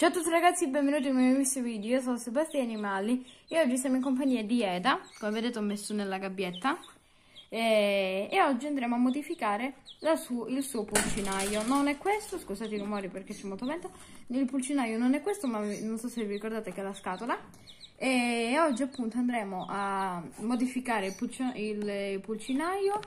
Ciao a tutti ragazzi benvenuti in un nuovo video, io sono Sebastiano Animali e oggi siamo in compagnia di Eda, come vedete ho messo nella gabbietta e, e oggi andremo a modificare su, il suo pulcinaio, non è questo, scusate i rumori perché c'è molto vento, il pulcinaio non è questo ma non so se vi ricordate che è la scatola e oggi appunto andremo a modificare il, pulcin il pulcinaio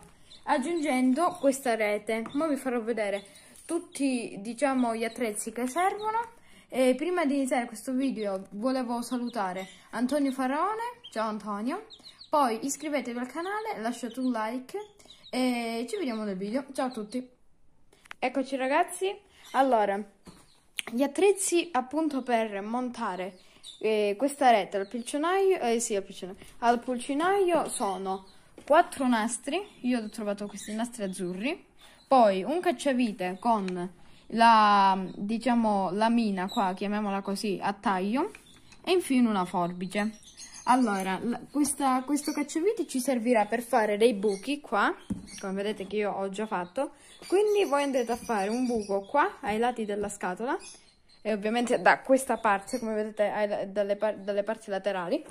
aggiungendo questa rete, ora vi farò vedere tutti diciamo, gli attrezzi che servono e prima di iniziare questo video volevo salutare Antonio Faraone, ciao Antonio, poi iscrivetevi al canale, lasciate un like e ci vediamo nel video. Ciao a tutti! Eccoci ragazzi, allora, gli attrezzi appunto per montare eh, questa rete al pulcinaio, eh, sì, al, pulcinaio, al pulcinaio sono quattro nastri, io ho trovato questi nastri azzurri, poi un cacciavite con la, diciamo, la mina qua, chiamiamola così, a taglio e infine una forbice. Allora, questa, questo cacciavite ci servirà per fare dei buchi qua, come vedete che io ho già fatto, quindi voi andrete a fare un buco qua ai lati della scatola e ovviamente da questa parte, come vedete dalle, dalle parti laterali,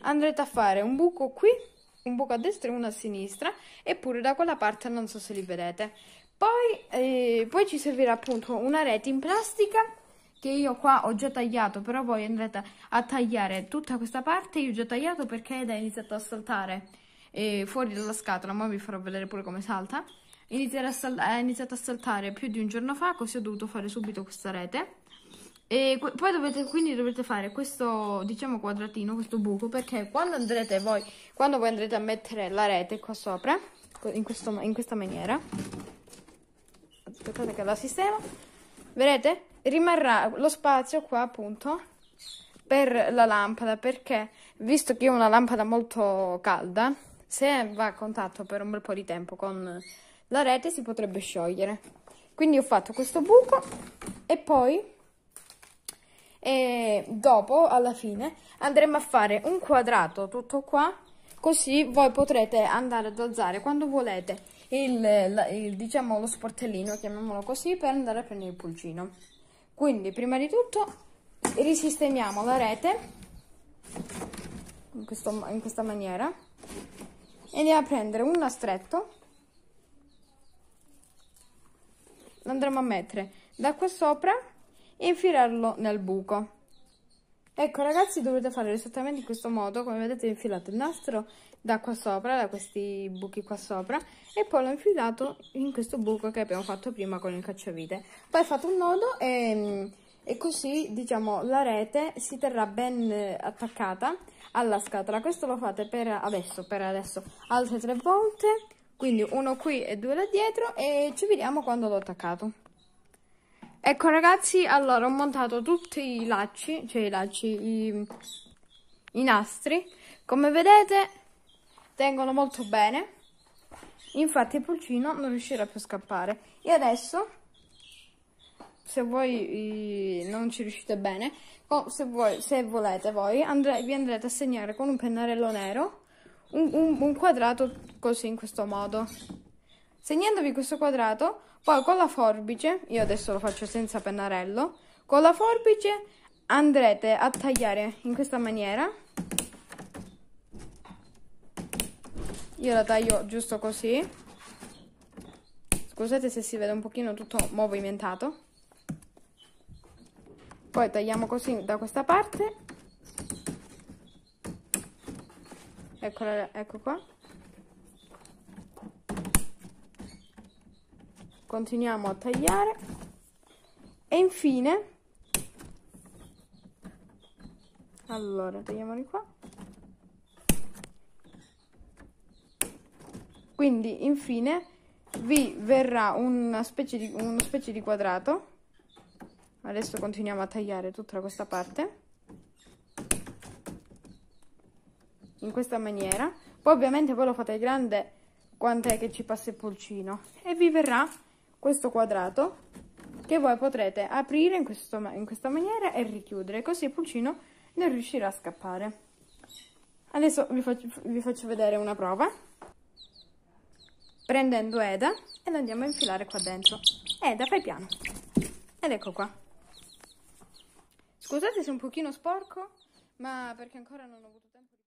andrete a fare un buco qui un buco a destra e uno a sinistra, eppure da quella parte non so se li vedete. Poi, eh, poi ci servirà appunto una rete in plastica che io qua ho già tagliato, però voi andrete a tagliare tutta questa parte, io ho già tagliato perché è iniziato a saltare eh, fuori dalla scatola, ma vi farò vedere pure come salta. Ha iniziato a saltare più di un giorno fa, così ho dovuto fare subito questa rete e poi dovete, quindi dovete fare questo, diciamo, quadratino, questo buco, perché quando andrete voi, quando voi andrete a mettere la rete qua sopra, in, questo, in questa maniera, aspettate che la sistema, vedete? Rimarrà lo spazio qua appunto per la lampada, perché visto che io ho una lampada molto calda, se va a contatto per un bel po' di tempo con la rete si potrebbe sciogliere. Quindi ho fatto questo buco e poi e dopo alla fine andremo a fare un quadrato tutto qua così voi potrete andare ad alzare quando volete il, il, diciamo lo sportellino chiamiamolo così per andare a prendere il pulcino quindi prima di tutto risistemiamo la rete in, questo, in questa maniera e andiamo a prendere un lastretto lo andremo a mettere da qua sopra e infilarlo nel buco. Ecco ragazzi dovete fare esattamente in questo modo, come vedete infilate il nastro da qua sopra, da questi buchi qua sopra e poi l'ho infilato in questo buco che abbiamo fatto prima con il cacciavite. Poi ho fatto un nodo e, e così diciamo la rete si terrà ben eh, attaccata alla scatola. Questo lo fate per adesso, per adesso altre tre volte, quindi uno qui e due là dietro e ci vediamo quando l'ho attaccato. Ecco ragazzi, allora ho montato tutti i lacci, cioè i lacci, i, i nastri. Come vedete tengono molto bene. Infatti il pulcino non riuscirà più a scappare. E adesso, se voi non ci riuscite bene, o se, voi, se volete voi, andre, vi andrete a segnare con un pennarello nero un, un, un quadrato così in questo modo. Segnandovi questo quadrato, poi con la forbice, io adesso lo faccio senza pennarello, con la forbice andrete a tagliare in questa maniera. Io la taglio giusto così. Scusate se si vede un pochino tutto movimentato. Poi tagliamo così da questa parte. Eccola, ecco qua. continuiamo a tagliare e infine allora tagliamoli qua quindi infine vi verrà una specie di, una specie di quadrato adesso continuiamo a tagliare tutta questa parte in questa maniera poi ovviamente voi lo fate grande quant'è che ci passa il pulcino e vi verrà questo quadrato che voi potrete aprire in, questo, in questa maniera e richiudere, così il pulcino non riuscirà a scappare. Adesso vi faccio, vi faccio vedere una prova. Prendendo Eda e la andiamo a infilare qua dentro. Eda, fai piano. Ed ecco qua. Scusate se è un pochino sporco, ma perché ancora non ho avuto...